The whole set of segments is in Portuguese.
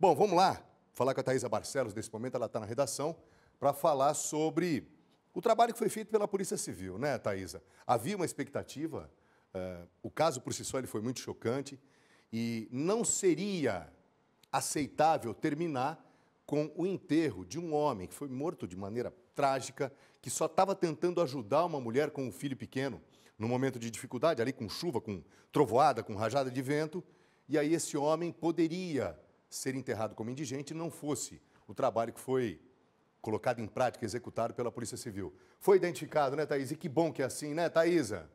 Bom, vamos lá falar com a Thaisa Barcelos nesse momento, ela está na redação, para falar sobre o trabalho que foi feito pela Polícia Civil, né, Thaisa? Havia uma expectativa, uh, o caso por si só ele foi muito chocante, e não seria aceitável terminar com o enterro de um homem que foi morto de maneira trágica, que só estava tentando ajudar uma mulher com um filho pequeno no momento de dificuldade, ali com chuva, com trovoada, com rajada de vento, e aí esse homem poderia ser enterrado como indigente não fosse o trabalho que foi colocado em prática, executado pela Polícia Civil. Foi identificado, né, Thaís? E que bom que é assim, né, Thaísa?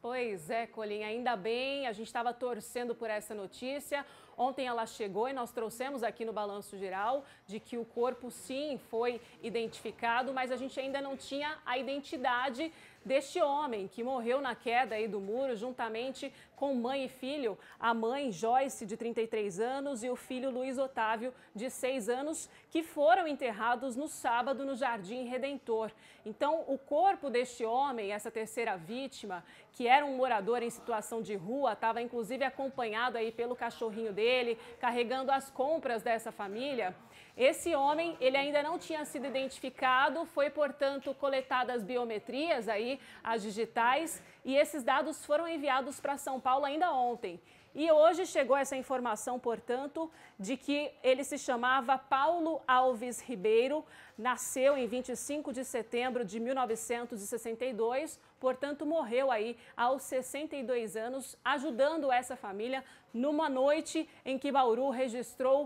Pois é, Colin, ainda bem, a gente estava torcendo por essa notícia. Ontem ela chegou e nós trouxemos aqui no Balanço Geral de que o corpo sim foi identificado, mas a gente ainda não tinha a identidade deste homem que morreu na queda aí do muro juntamente com mãe e filho, a mãe Joyce, de 33 anos, e o filho Luiz Otávio, de 6 anos, que foram enterrados no sábado no Jardim Redentor. Então, o corpo deste homem, essa terceira vítima, que era um morador em situação de rua, estava inclusive acompanhado aí pelo cachorrinho dele, carregando as compras dessa família. Esse homem, ele ainda não tinha sido identificado, foi, portanto, coletadas biometrias aí, as digitais, e esses dados foram enviados para São Paulo ainda ontem. E hoje chegou essa informação, portanto, de que ele se chamava Paulo Alves Ribeiro, nasceu em 25 de setembro de 1962, portanto, morreu aí aos 62 anos, ajudando essa família numa noite em que Bauru registrou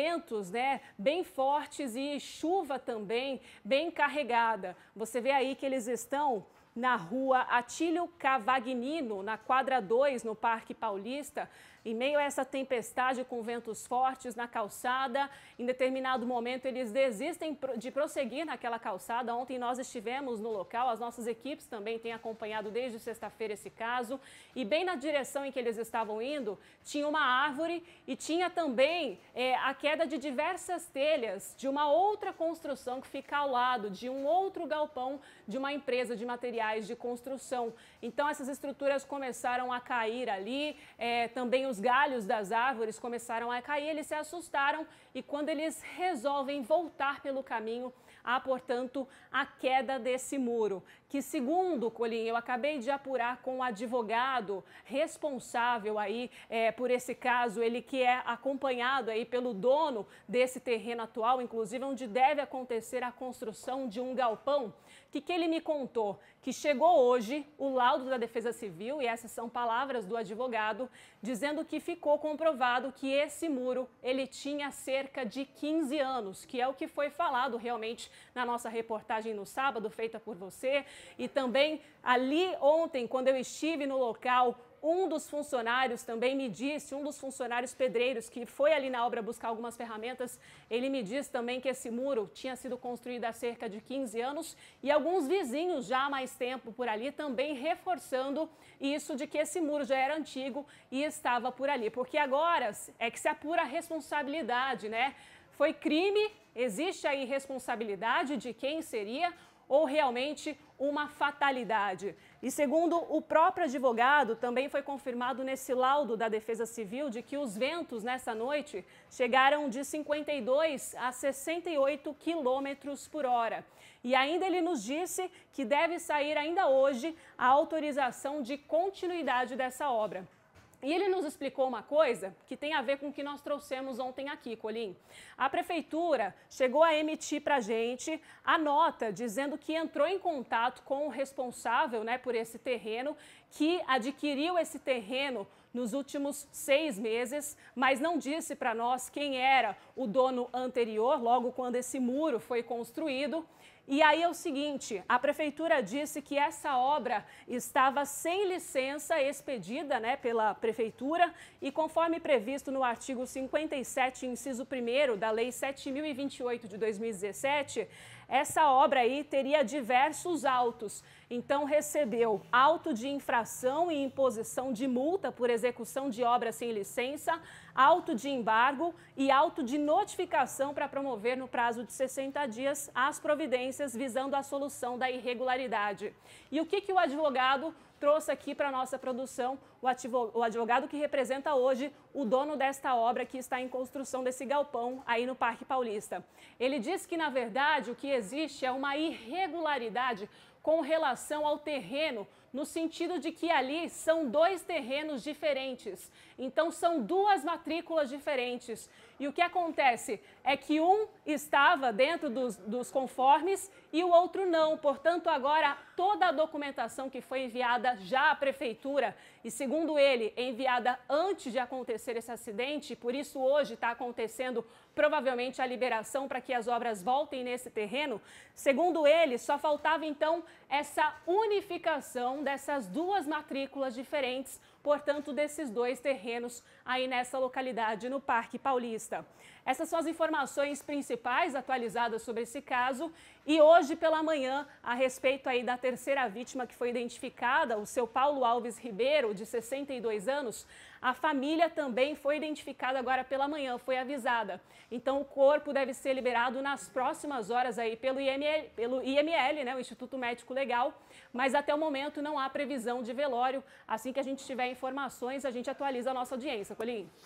ventos, né, bem fortes e chuva também, bem carregada. Você vê aí que eles estão na rua Atílio Cavagnino, na quadra 2, no Parque Paulista. Em meio a essa tempestade com ventos fortes na calçada, em determinado momento eles desistem de prosseguir naquela calçada. Ontem nós estivemos no local, as nossas equipes também têm acompanhado desde sexta-feira esse caso. E bem na direção em que eles estavam indo, tinha uma árvore e tinha também é, a queda de diversas telhas de uma outra construção que fica ao lado de um outro galpão de uma empresa de materiais materiais de construção. Então, essas estruturas começaram a cair ali, é, também os galhos das árvores começaram a cair, eles se assustaram e quando eles resolvem voltar pelo caminho, há, portanto, a queda desse muro, que, segundo Colim, eu acabei de apurar com o advogado responsável aí é, por esse caso, ele que é acompanhado aí pelo dono desse terreno atual, inclusive onde deve acontecer a construção de um galpão, que que ele me contou? Que chegou hoje o laudo da Defesa Civil, e essas são palavras do advogado, dizendo que ficou comprovado que esse muro ele tinha cerca de 15 anos, que é o que foi falado realmente na nossa reportagem no sábado, feita por você, e também ali ontem, quando eu estive no local, um dos funcionários também me disse, um dos funcionários pedreiros que foi ali na obra buscar algumas ferramentas, ele me disse também que esse muro tinha sido construído há cerca de 15 anos e alguns vizinhos já há mais tempo por ali também reforçando isso de que esse muro já era antigo e estava por ali. Porque agora é que se apura a responsabilidade, né? Foi crime, existe aí responsabilidade de quem seria ou realmente uma fatalidade. E segundo o próprio advogado, também foi confirmado nesse laudo da Defesa Civil de que os ventos nessa noite chegaram de 52 a 68 quilômetros por hora. E ainda ele nos disse que deve sair ainda hoje a autorização de continuidade dessa obra. E ele nos explicou uma coisa que tem a ver com o que nós trouxemos ontem aqui, Colim. A prefeitura chegou a emitir para a gente a nota dizendo que entrou em contato com o responsável né, por esse terreno, que adquiriu esse terreno nos últimos seis meses, mas não disse para nós quem era o dono anterior, logo quando esse muro foi construído. E aí é o seguinte: a prefeitura disse que essa obra estava sem licença expedida né, pela prefeitura e, conforme previsto no artigo 57, inciso 1 da Lei 7028 de 2017, essa obra aí teria diversos autos, então recebeu auto de infração e imposição de multa por execução de obra sem licença, auto de embargo e auto de notificação para promover no prazo de 60 dias as providências visando a solução da irregularidade. E o que, que o advogado trouxe aqui para a nossa produção o, advogado que representa hoje o dono desta obra que está em construção desse galpão aí no Parque Paulista. Ele diz que, na verdade, o que existe é uma irregularidade com relação ao terreno, no sentido de que ali são dois terrenos diferentes. Então são duas matrículas diferentes. E o que acontece é que um estava dentro dos, dos conformes e o outro não. Portanto, agora toda a documentação que foi enviada já à prefeitura e, segundo ele, enviada antes de acontecer esse acidente, por isso hoje está acontecendo provavelmente a liberação para que as obras voltem nesse terreno, segundo ele, só faltava então essa unificação dessas duas matrículas diferentes, portanto, desses dois terrenos aí nessa localidade, no Parque Paulista. Essas são as informações principais atualizadas sobre esse caso e hoje pela manhã, a respeito aí da terceira vítima que foi identificada, o seu Paulo Alves Ribeiro, de 62 anos, a família também foi identificada agora pela manhã, foi avisada. Então o corpo deve ser liberado nas próximas horas aí pelo IML, pelo IML né, o Instituto Médico Legal, mas até o momento não há previsão de velório. Assim que a gente tiver informações, a gente atualiza a nossa audiência. Colim.